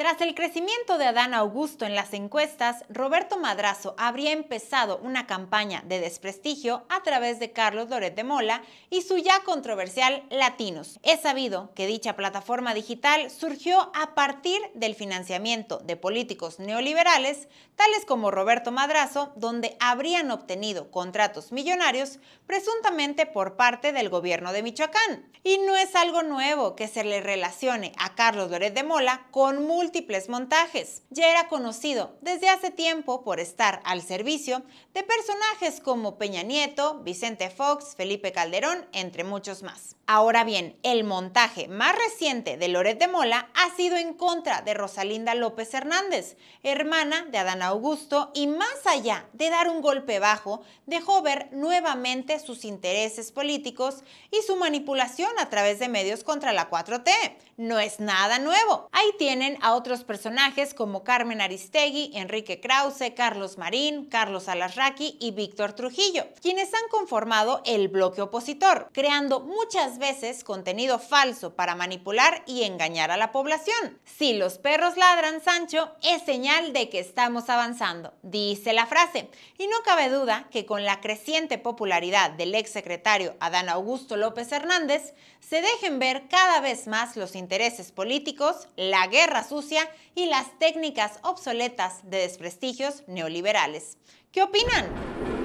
Tras el crecimiento de Adán Augusto en las encuestas, Roberto Madrazo habría empezado una campaña de desprestigio a través de Carlos Loret de Mola y su ya controversial Latinos. Es sabido que dicha plataforma digital surgió a partir del financiamiento de políticos neoliberales, tales como Roberto Madrazo, donde habrían obtenido contratos millonarios presuntamente por parte del gobierno de Michoacán. Y no es algo nuevo que se le relacione a Carlos Loret de Mola con múltiples múltiples montajes. Ya era conocido desde hace tiempo por estar al servicio de personajes como Peña Nieto, Vicente Fox, Felipe Calderón, entre muchos más. Ahora bien, el montaje más reciente de Loret de Mola ha sido en contra de Rosalinda López Hernández, hermana de Adán Augusto, y más allá de dar un golpe bajo, dejó ver nuevamente sus intereses políticos y su manipulación a través de medios contra la 4T. No es nada nuevo. Ahí tienen a otros personajes como Carmen Aristegui, Enrique Krause, Carlos Marín, Carlos Alarraqui y Víctor Trujillo, quienes han conformado el bloque opositor, creando muchas veces contenido falso para manipular y engañar a la población. Si los perros ladran, Sancho, es señal de que estamos avanzando, dice la frase, y no cabe duda que con la creciente popularidad del secretario Adán Augusto López Hernández, se dejen ver cada vez más los intereses políticos, la guerra sucia, y las técnicas obsoletas de desprestigios neoliberales. ¿Qué opinan?